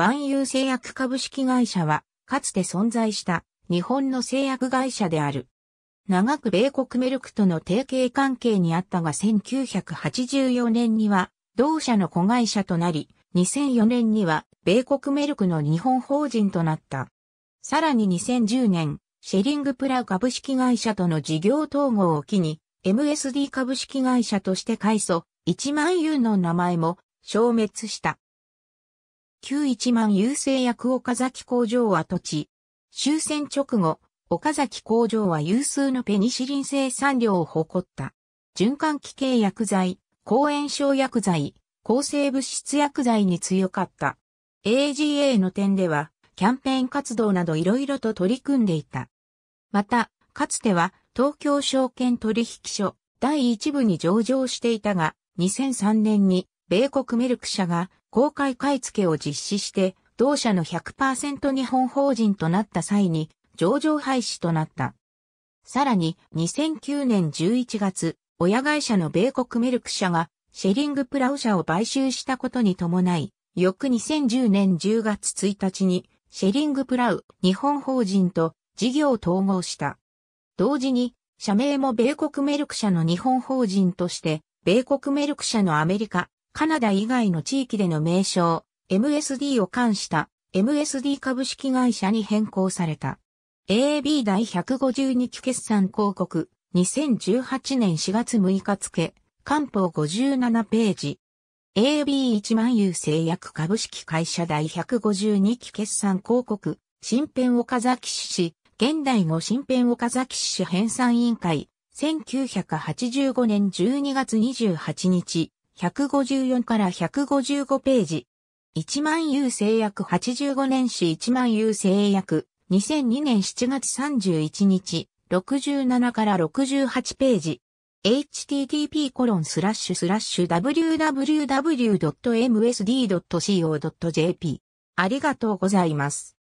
万有製薬株式会社は、かつて存在した日本の製薬会社である。長く米国メルクとの提携関係にあったが1984年には同社の子会社となり、2004年には米国メルクの日本法人となった。さらに2010年、シェリングプラ株式会社との事業統合を機に、MSD 株式会社として改祖、1万有の名前も消滅した。旧一万郵政役岡崎工場は土地。終戦直後、岡崎工場は有数のペニシリン生産量を誇った。循環器系薬剤、抗炎症薬剤、抗生物質薬剤に強かった。AGA の点では、キャンペーン活動などいろいろと取り組んでいた。また、かつては東京証券取引所第一部に上場していたが、2003年に米国メルク社が公開買い付けを実施して、同社の100%日本法人となった際に、上場廃止となった。さらに、2009年11月、親会社の米国メルク社が、シェリングプラウ社を買収したことに伴い、翌2010年10月1日に、シェリングプラウ日本法人と事業を統合した。同時に、社名も米国メルク社の日本法人として、米国メルク社のアメリカ、カナダ以外の地域での名称、MSD を冠した MSD 株式会社に変更された。AAB 第152期決算広告、2018年4月6日付、官報57ページ。AB1 万有製薬株式会社第152期決算広告、新編岡崎市市、現代語新編岡崎市市編纂委員会、1985年12月28日、154から155ページ。1万有製薬85年史1万有製薬2002年7月31日67から68ページ。http コロンスラッシュスラッシュ www.msd.co.jp ありがとうございます。